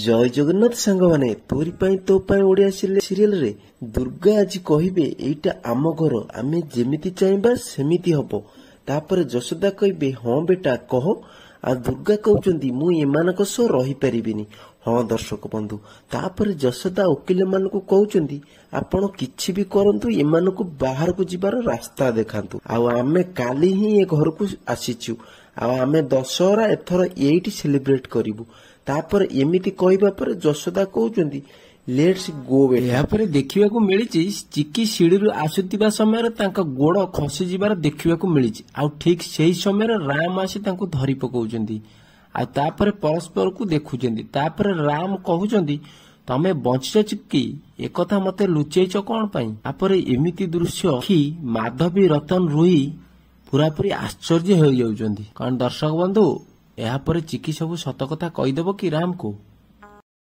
ଜୟ ଜଗନ୍ନାଥ ସାଙ୍ଗମାନେ ତୋରି ପାଇଁ ତୋ ପାଇଁ ଓଡ଼ିଆ ସିରିଏଲରେ ଦୁର୍ଗା ଆଜି କହିବେ ଏଇଟା ଆମ ଘର ଆମେ ଯେମିତି ଚାହିଁବା ସେମିତି ହବ ତାପରେ ଯଶୋଦା କହିବେ ହଁ ବେଟା କହ ଆଉ ଦୁର୍ଗା କହୁଛନ୍ତି ମୁଁ ଏମାନଙ୍କ ସହ ରହିପାରିବିନି ହଁ ଦର୍ଶକ ବନ୍ଧୁ ତାପରେ ଯଶୋଦା ଓକିଲ ମାନଙ୍କୁ କହୁଛନ୍ତି ଆପଣ କିଛି ବି କରନ୍ତୁ ଏମାନଙ୍କୁ ବାହାରକୁ ଯିବାର ରାସ୍ତା ଦେଖାନ୍ତୁ ଆଉ ଆମେ କାଲି ହିଁ ଏ ଘରକୁ ଆସିଛୁ ଆଉ ଆମେ ଦଶହରା ଏଥର ଏଇଠି ସେଲିବ୍ରେଟ କରିବୁ ତାପରେ ଏମିତି କହିବା ପରେ ଯଶୋଦା କହୁଛନ୍ତି ଲେଟ୍ସ ଗୋ ଏହାପରେ ଦେଖିବାକୁ ମିଳିଛି ଚିକି ସିଡ଼ିରୁ ଆସୁଥିବା ସମୟରେ ତାଙ୍କ ଗୋଡ଼ ଖସିଯିବାର ଦେଖିବାକୁ ମିଳିଛି ଆଉ ଠିକ୍ ସେହି ସମୟରେ ରାମ ଆସି ତାଙ୍କୁ ଧରି ପକାଉଛନ୍ତି ଆଉ ତାପରେ ପରସ୍ପରକୁ ଦେଖୁଛନ୍ତି ତାପରେ ରାମ କହୁଛନ୍ତି ତମେ ବଞ୍ଚିଛ ଚିକି ଏକଥା ମତେ ଲୁଚେଇଛ କଣ ପାଇଁ ତାପରେ ଏମିତି ଦୃଶ୍ୟ କି ମାଧବୀ ରତନ ରୋହି ପୁରା ପୁରାପୁରି ଆଶ୍ଚର୍ଯ୍ୟ ହୋଇଯାଉଛନ୍ତି କଣ ଦର୍ଶକ ବନ୍ଧୁ ଏହାପରେ ଚିକି ସବୁ ସତକଥା କହିଦେବ କି ରାମକୁ